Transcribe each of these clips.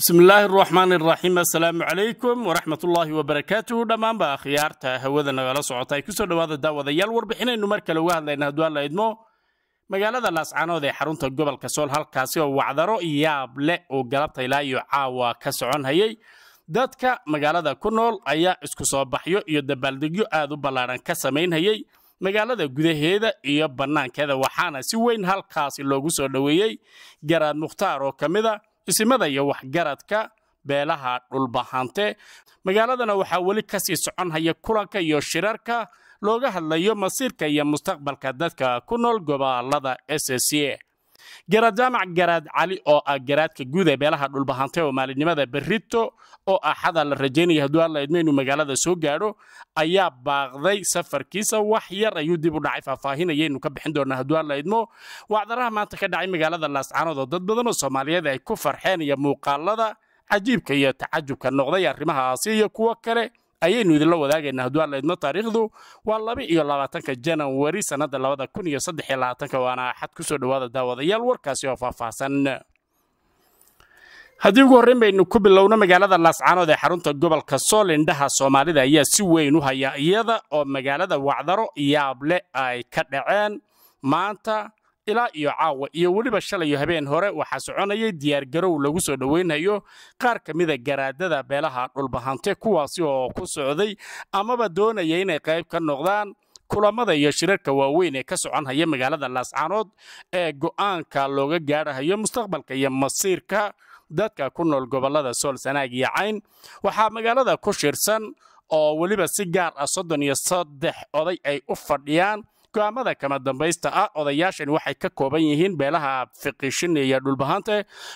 bismi illaahi araxmaan iraxiim assalaamu calaykum waraxmat ullaahi wabarakaatuhu dhammaanba akhyaarta hawada nagala socota ay soo dhowaada daawadayaal warbixinaynu mar kale uga hadlayna haddua la idmo magaalada laascaanood ee xarunta gobolka sool halkaasi oo wacdaro yaab le uu galabta ilaa iyo caawa ka socon hayay dadka magaalada ku nool ayaa isku soo baxyo iyo dabaaldegyo aad u ballaadhan ka samayn magaalada gudaheeda iyo bannaankeeda waxaana si weyn halkaasi loogu soo dhoweeyey garaad mukhtaar oo ka mid a ah isimada iyo waxgaradka beelaha dhulbahaante magaaladana waxaa weli kasii soconhaya kulanka iyo shirarka looga hadlayo masiirka iyo mustaqbalka dadka ku nool gobolada s c garaad jaamac garaad cali oo ah garaadka guud ee beelaha dhulbahantay oo maalinimada berito oo ah xada la rajaynaya hadduu alla idmo inuu magaalada soo gaadho ayaa baaqday safarkiisa wax yar ayuu dib u dhacay faahfaahinayaynu ka bixin doonaa hadduu alla idmo wacdaraha maanta ka dhacay magaalada laascaanood oo dad badan oo soomaaliyeed ay ku farxeen iyo muuqaalada cajiibka iyo tacajubka noqday arrimahaasi iyo kuwo kale ayaynu idinla wadaagaynaa hadduu aan laydno taariikhdu waa laba iyo labaatanka janawari sannada labada kun iyo saddex iyo labaatanka waana axad kusoo dhawaada daawadayaal warkaasi oo faahfaahsan haddii ugu horreyn baynu ku bilowno magaalada laascaanood ee xarunta gobolka sool indhaha soomaalida ayaa si weyn u haya iyada oo magaalada wacdaro yaable ay ka dhaceen maanta ilaa iyo caawa iyo weliba shalayo habeen hore waxaa soconayay diyaargarow lagu soo dhoweynayo qaar ka mida garaadada beelaha dhulbahante kuwaasi oo ku socday amaba doonaya inay qayb ka noqdaan kulamada iyo shirarka waaweyn ee ka soconhaya magaalada laascaanood ee go'aanka looga gaadhahayo mustaqbalka iyo masiirka dadka ku nool gobollada sool sanaag iyo cayn waxaa magaalada ku shirsan oo weliba si gaar ah soddon iyo saddex oday ay u fadhiyaan xukaamada kama dambaysta ah odayaashan waxay ka kooban yihiin beelaha fiqishin iyo dhulbahaanta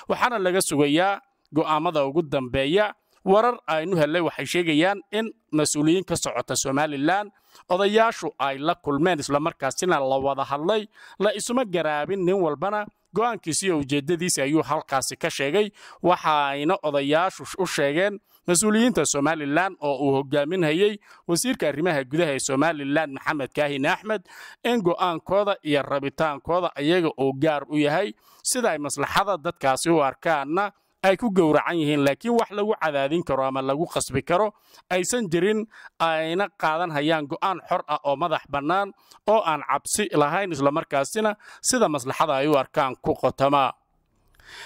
waxaana laga sugayaa go'aamada ugu dambeeya warar aynu hellay waxay sheegayaan in mas-uuliyiin ka socota somalilan odayaashu ay la kulmeen islamarkaasina la wada hadlay la isuma garaabin nin walbana go'aankiisi iyo ujeeddadiisi ayuu halkaasi ka sheegay waxaayna odayaashu u sheegeen mas-uuliyiinta somalilan oo uu hogaaminhayey wasiirka arrimaha gudaha ee somalilan maxamed kaahin axmed in go'aankooda iyo rabitaankooda ayaga uu gaar u yahay sida ay maslaxada dadkaasi u arkaanna ay ku gowracan yihiin laakiin wax lagu cadaadin karo ama lagu qasbi karo aysan jirin ayna qaadan hayaan go'aan xor ah oo madax bannaan oo aan cabsi lahayn islamarkaasina sida maslaxada ay u arkaan ku qotama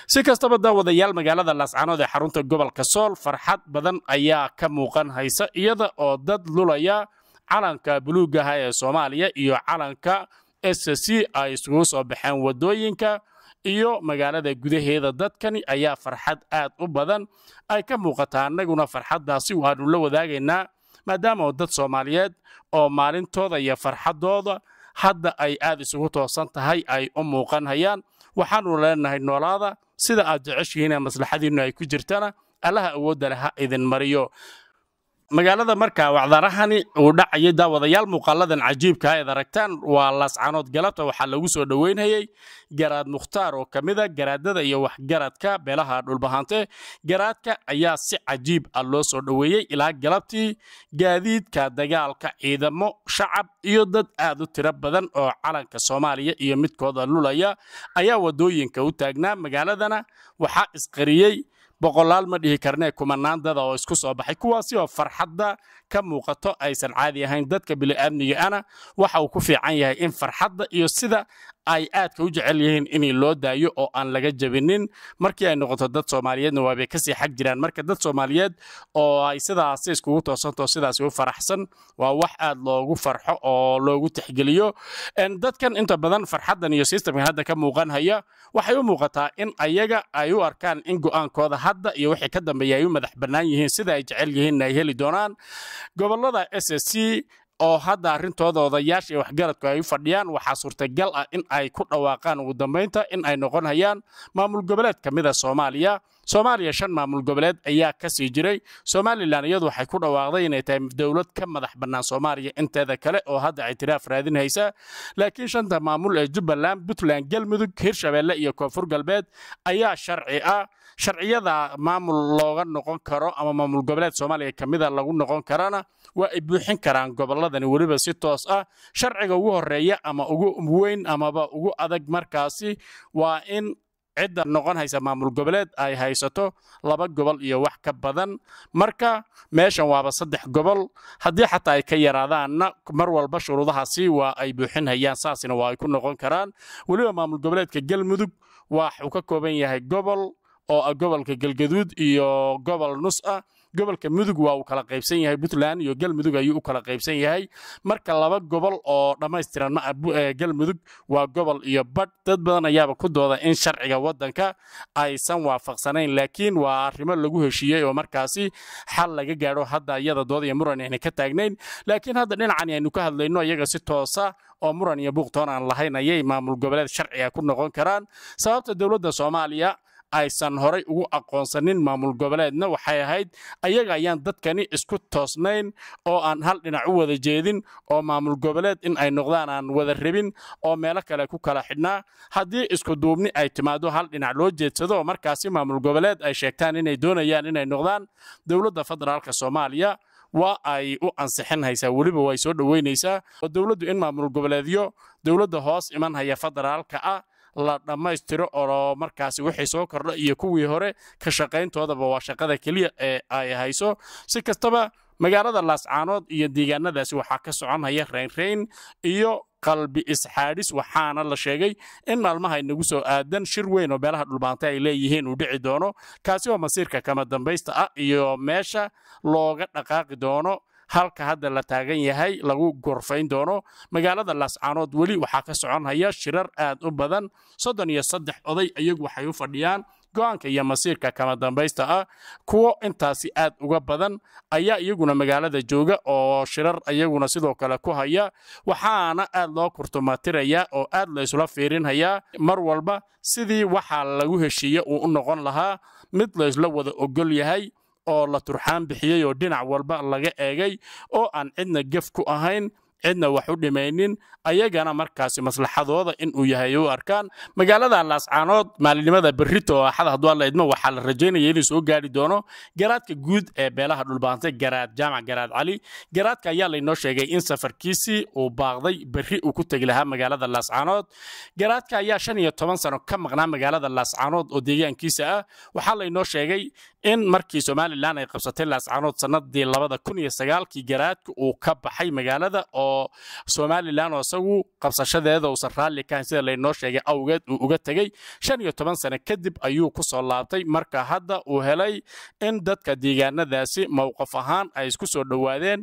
si kastaba daawadayaal magaalada laascanood ee xarunta gobolka sool farxad badan ayaa ka muuqan haysa iyada oo dad lulaya calanka buluugaha ee soomaaliya iyo calanka s c ay isugu soo baxeen wadooyinka iyo magaalada gudaheeda dadkani ayaa farxad aad u badan ay ka muuqataa annaguna farxaddaasi waannu la wadaagaynaa maadaama oo dad soomaaliyeed oo maalintooda iyo farxaddooda hadda ay aad isugu toosan tahay ay u muuqanhayaan waxaannu leenahay noolaada sida aad jeceshihiin ee maslaxadiinnu ay ku jirtana allaha awoodda leh ha idin mariyo magaalada markaa wacdarahani uu dhacayay daawadayaal muuqaaladan cajiibka aad aragtaan waa lascanood galabta waxaa lagu soo dhoweynayay garaad mukhtaar oo ka a ah garaadada iyo waxgaradka beelaha dhulbahante garaadka ayaa si cajiib ah loo soo dhoweeyey ilaa galabtii gaadiidka dagaalka ciidamo shacab iyo dad aad u tiro badan oo calanka soomaaliya iyo midkooda lulaya ayaa wadooyinka u taagnaa magaaladana waxaa isqariyey boqolaal ma dhihi karne kumanaan dada oo isku soo baxay kuwaasi oo farxadda ka muuqato aysan caadi ahayn dadka bili'aamniga ana waxa uu ku fiican yahay in farxadda iyo sida ay aadka u jecel yihiin inay loo daayo oo aan laga jebinin markii ay noqoto dad soomaaliyeedna waabay kasii xag jiraan marka dad soomaaliyeed oo ay sidaasi iskugu toosantao sidaasi u faraxsan waa wax aad loogu farxo oo loogu tixgeliyo dadkan inta badan farxaddan iyo sistamkan hadda ka muuqanhaya waxay u muuqataa in ayaga ay u arkaan in go'aankooda hadda iyo wixii ka dambeeya ay u madax bannaan yihiin sida ay jecel yihiinna ay heli doonaan gobollada s s c oo hadda arrintooda odayaasha ee waxgaradku ay u fadhiyaan waxaa suurtagal ah in ay ku dhawaaqaan ugu dambaynta in ay noqon hayaan maamul goboleed ka mida soomaaliya soomaaliya shan maamul goboleed ayaa kasii jiray somalilan iyadu waxay ku dhawaaqday inay tahay dowlad ka madax bannaan soomaaliya inteeda kale oo hadda ictiraaf raadinaysa laakiin shanta maamul ee jubbaland puntland galmudug hirshabeelle iyo koonfur galbeed ayaa sharci ah sharciyada maamul looga noqon karo ama maamul goboleed soomaaliya ka mida lagu noqon karana waa ay buuxin karaan gobolladani weliba si toos ah sharciga ugu horeeya ama ugu weyn amaba ugu adag markaasi waa in cidda noqon haysa maamul goboleed ay haysato laba gobol iyo wax ka badan marka meeshan waaba saddex gobol haddii xataa ay ka yaraadaanna mar walba shuruudahaasi waa ay buuxin hayaan saasina waa ay ku noqon karaan weliba maamul goboleedka galmudug waxuu ka kooban yahay gobol oo ah gobolka galgaduud iyo gobol nus ah gobolka mudug waa uu kala qaybsan yahay puntland iyo galmudug ayuu u kala qaybsan yahay marka laba gobol oo dhammaystiran ma ah, eh, galmudug waa gobol iyo badh dad badan ayaaba ku dooda in sharciga waddanka aysan waafaqsanayn laakiin waa arrimo lagu heshiiyey oo markaasi xal laga gaadho hadda iyada dood iyo muran ayna ka taagnayn laakiin hadda dhinacan aynu ka hadlayno iyaga si toosa oo muran iyo buuqtoon aan lahayn ayay maamul goboleed sharciga ku noqon karaan sababta dowladda soomaaliya aysan horay ugu aqoonsanin maamul goboleedna waxay ahayd ayaga ayaan dadkani isku toosnayn oo aan hal dhinac u wada jeedin oo maamul goboleed in ay noqdaan aan wada rabin oo meelo kale ku kala xidhnaa haddii isku duubni ay timaado hal dhinac loo jeedsado oo markaasi maamul goboleed ay sheegtaan inay doonayaan inay noqdaan dowladda federaalka soomaaliya waa ay u ansixinhaysaa weliba way soo dhoweynaysaa oo dowladdu in maamul goboleedyo dowladda hoos iman haya federaalka ah la dhammaystiro oo markaas wixii soo kordha iyo kuwii hore ka shaqayntoodaba waa shaqada keliya ee ay hayso si kastaba magaalada laascaanood iyo deegaanadaasi waxaa ka soconhaya raynrayn iyo qalbi isxaadhis waxaana la sheegay in maalmaha inagu soo aadan shir weyn oo meelaha dhulbaanta ay leeyihiin uu dhici doono kaasi oo masiirka kama dambaysta ah iyo meesha looga dhaqaaqi doono halka hadda la taagan yahay lagu gorfayn doono magaalada laascaanood weli waxaa ka soconhaya shirar aad u badan soddon iyo saddex oday iyagu waxay u fadhiyaan go-aanka iyo masiirka kama dambaysta ah kuwo intaasi aad uga badan ayaa iyaguna magaalada jooga oo shirar iyaguna sidoo kale ku haya waxaana aad loo kurtumatirayaa oo aad la isla fiirinhayaa mar walba sidii waxaa lagu heshiiye uu u noqon lahaa mid laysla wada ogol yahay oo la turxaan bixiyey oo dhinac walba laga eegay oo aan cidna gef ku ahayn cidna wax u dhimaynin ayagana markaasi maslaxadooda inuu yahay u arkaan magaalada laascaanood maalinimada berrito axada hadduu alla waxaa la rajaynaya inuu soo gaari doono garaadka guud ee beelaha dhulbaantay garaad jaamac garaad cali garaadka ayaa laynoo sheegay in safarkiisii uu baaqday berri uu ku tegi lahaa magaalada laascaanood garaadka ayaa shan iyo toban sano ka maqnaa magaalada laascaanood oo deegaankiisa ah waxaa laynoo sheegay in markii somalilan ay qabsatay laascaanood sannadii labada kun iyo sagaalkii garaadka uu ka baxay magaalada oo oo somalilan oo isagu qabsashadeeda uusan raalli kahayn sida laynoo sheegay awgeed uu uga tegey shan iyo toban sane kadib ayuu ku soo laabtay marka hadda uu helay in dadka deegaanadaasi mowqaf ahaan ay isku soo dhowaadeen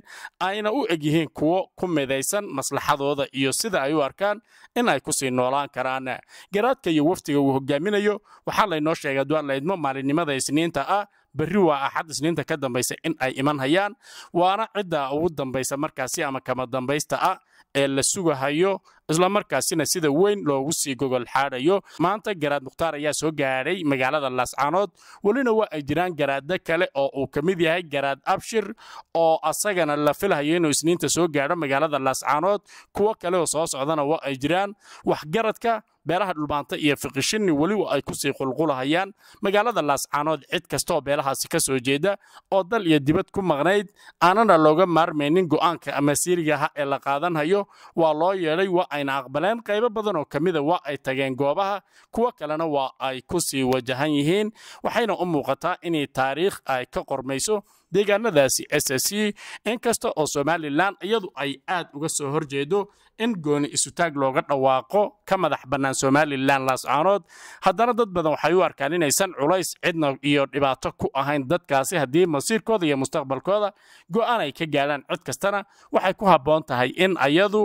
ayna u eg yihiin kuwo ku midaysan maslaxadooda iyo sida ay u arkaan in ay kusii noolaan karaan garaadka iyo waftiga uu hogaaminayo waxaa laynoo sheegay adwaan laydmo maalinimada isniinta ah berri waa axad isniinta ka dambaysa in ay iman hayaan waana ciddaa ugu dambaysa markaasi ama kama dambaysta ah ee la sugahayo islamarkaasina sida weyn loogu sii gogol xaadhayo maanta garaad mukhtaar ayaa soo gaadhay magaalada laascanood welina waa ay jiraan garaadda kale oo uu ka mid yahay garaad abshir oo asagana la filhayo inuu isniinta soo gaadho magaalada laascanood kuwo kale oo soo socdana waa ay jiraan waxgaradka beelaha dhulbaanta iyo fiqishinni weliba ay ku sii qulqulahayaan magaalada laascaanood cid kastaoo beelahaasi ka soo jeeda oo dal iyo dibad ku maqnayd aanana looga maarmaynin go'aanka ama siirigaha ee la qaadanhayo hayo waa loo yeedhay waa ayna aqbaleen qaybo badan oo ka mida waa ay tageen goobaha kuwo kalena waa ay ku sii wajahan yihiin waxayna u muuqataa inay taariikh ay ka qormayso deegaanadaasi s s e inkasta oo somalilan iyadu ay aad uga soo horjeedo in gooni isutaag looga dhawaaqo ka madax bannaan somalilan laascaanood haddana dad badan waxay u arkaan inaysan culays cidna iyo dhibaato ku ahayn dadkaasi haddii masiirkooda iyo mustaqbalkooda go'aan ay ka gaadhaan cid kastana waxay ku habboon tahay in ayadu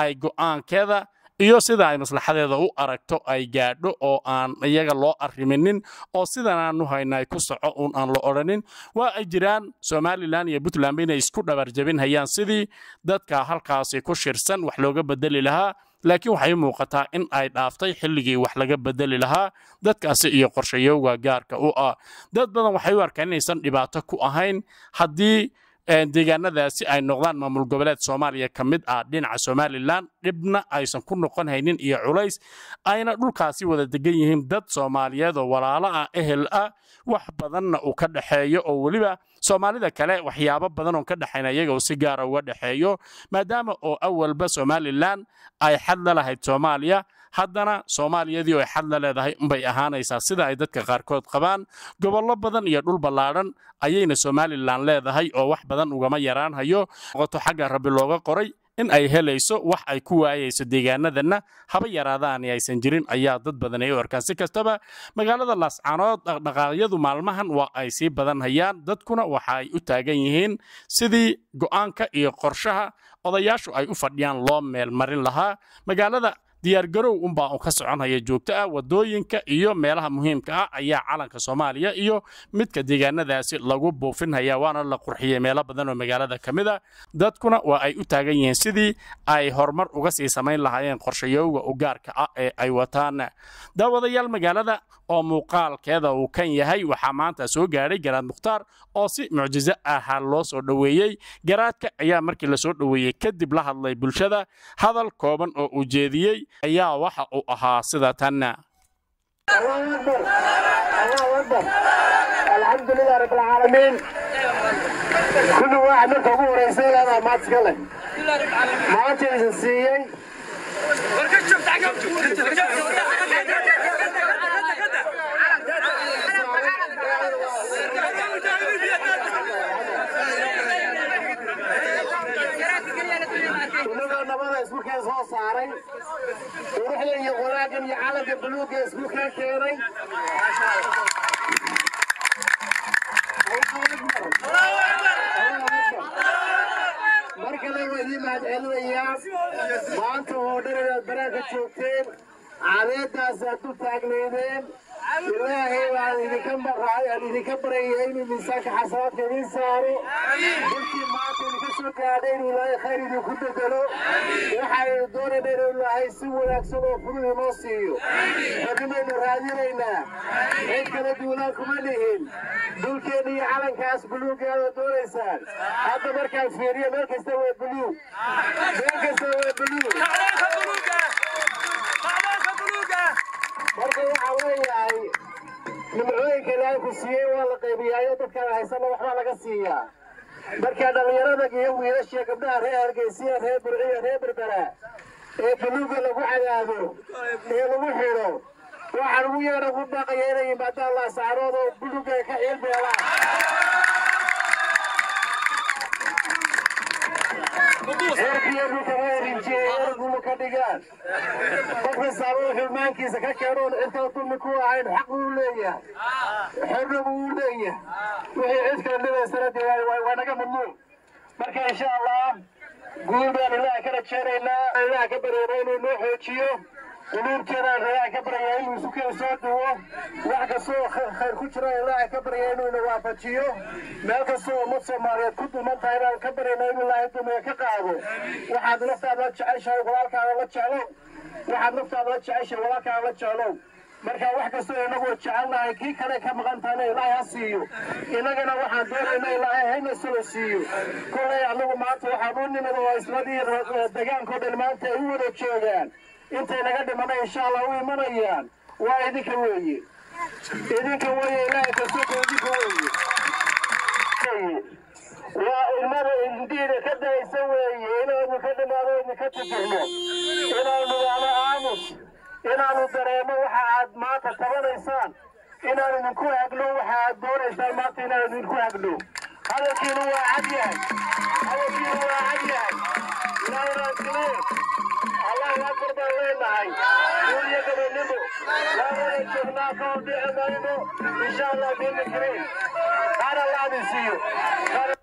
ay go'aankeeda iyo sida ay maslaxadeeda u aragto ay gaadho oo aan iyaga loo ariminin oo sidan aanu haynay ku soco uun aan la odhanin waa ay jiraan somalilan iyo puntlandba inay isku dhabar dhabarjabin hayaan sidii dadka halkaasi ku shirsan wax looga bedeli lahaa laakiin waxay u muuqataa in ay dhaaftay xilligii wax laga bedeli lahaa dadkaasi iyo qorshayowga gaarka u ah dad badan waxay u arkaan inaysan dhibaato ku ahayn haddii deegaanadaasi ay noqdaan maamul goboleed soomaaliya ka mid ah dhinaca somalilan dhibna aysan ku noqon haynin iyo culays ayna dhulkaasi wada degan yihiin dad soomaaliyeed oo walaalo ah ehel ah wax badanna uu ka dhexeeyo oo weliba soomaalida kale waxyaabo badan oo ka iyaga oo si gaara ah uga dhexeeyo maadaama oo awalba somalilan ay xad la lahayd soomaaliya haddana soomaaliyadii oo xadla leedahay unbay ahaanaysaa sida ay dadka qaarkood qabaan gobollo badan iyo dhul ballaadhan ayayna somalilan leedahay oo wax badan ugama yaraanhayo noqoto xagga rabbi looga qoray in ay helayso wax ay ku waayayso deegaanadana haba yaraadaani aysan jirin ayaa dad badan ay u arkaan si kastaba magaalada laascanood dhaqdhaqaaqyadu maalmahan waa ay sii badan hayaan dadkuna waxa ay u taagan yihiin sidii go'aanka iyo qorshaha odayaashu ay u fadhiyaan loo meelmarin lahaa magaalada diyaargarow unbaa u ka soconaya joogto ah waddooyinka iyo meelaha muhiimka ah ayaa calanka soomaaliya iyo midka deegaanadaasi lagu buufinhaya waana la qurxiyey meelo badan oo magaalada ka mid a ah. dadkuna waa ay u taagan yihiin sidii ay horumar uga sii samayn lahaayeen qorshayowga u gaarka ah ee ay wataan daawadayaal magaalada oo muuqaalkeeda uu kan yahay waxaa maanta soo gaadhay garaad mukhtaar oo si mucjiso aha loo soo dhoweeyey garaadka ayaa markii lasoo dhoweeyey kadib la hadlay bulshada hadal kooban oo uu jeediyey ayaa waxa uu ahaa sida tanna alxamdulilah rabbilcaalamiin kulli waaxid marka ugu horaysay ilaadaa mahad leh maanta siiyey soo saaray quruxda iyo wanaaggan iyo calanka buluugga isku keen keenay markale waa idii mahadcelinayaa maanta oo dhan inaad banaanka joogteen cadeeddaas aad dul taagnaydeen ilaahay waan idinka baqaayaan idinka baraya inuu miisaanka xasanaadka idin saaro dalkii maanta idinka soo gaadha inuu ilaahay khayr idinku bedelo waxaanu doonayna inuu ilaahay si wanaagsan oo furud inoo siiyo xubnimaynu raadinaynaa cid kala duulaan kuma dhihin dulkeenna iyo calankaas buluuggaada doonaysaan hadda markaan fiiriyo meel kasta waa buluug meel kasta waa buluug marka waxaa leeyahay nimcooyinka ilaahay ku siiyey waa la qaybiyaayo dadkaan haysana waxbaa laga siiyaa marka dhallinyarada iyo wiilashii gabdhaha reer hargeysiya reer burciya reer berbera ee buluuga lagu cadaado ee lagu xidho waxaan ugu yeedha ku baaqaya inay yimaadaan laasaaroodo buluuga ka xiil بكر الزعرور في المانكي زكاة كارون انت وطول مكوة عين حق وليا حرم وليا وهي عيدك اللي السنة دي وانا ممنوع مركا ان شاء الله قول بان الله كانت شارع الله الله كبر يبين ونوح وتشيوه dunuubkeedaan raaca ka baryayaa inuu isukee soo duwo wax kastoo khayr ku jira ilaahay ka baryaa inuu ina waafajiyo meel kastoo ummad soomaaliyeed ku duman tahay baan ka baryayna inuu ilaahay dumiya ka qaado waxaad naftaada jeceshahay walaalkaana la jeclow waxaad naftaada la jeceshahay walaalkaana la jeclow marka wax kastoo inagu jecelnahay kii kale ka maqan tahayna ilaahay ha siiyo inagana waxaan doonayna ilaahay hayna soo siiyo kollay anagu maanta waxaan u nimid oo isladii dagaanko dhan maanta ay u wada joogaan intay naga dhimana insha allah u imanayaan waa idinka weeye idinka weeye ilaahay kasoko idinka weeye waa ilmada indiida ka daysa weeye inaanu ka dhimaado idinka tifirno inaanu waano aamus inaanu dareemo waxa aad maanta tabanaysaan inaan idinku hagno waxa aad doonaysaan maanta inaan idinku hagno hadalkiinu waa cad yahay hadalkiinu waa cad yahay ilaahna إن شاء الله بإذن كريم أنا الله نسيه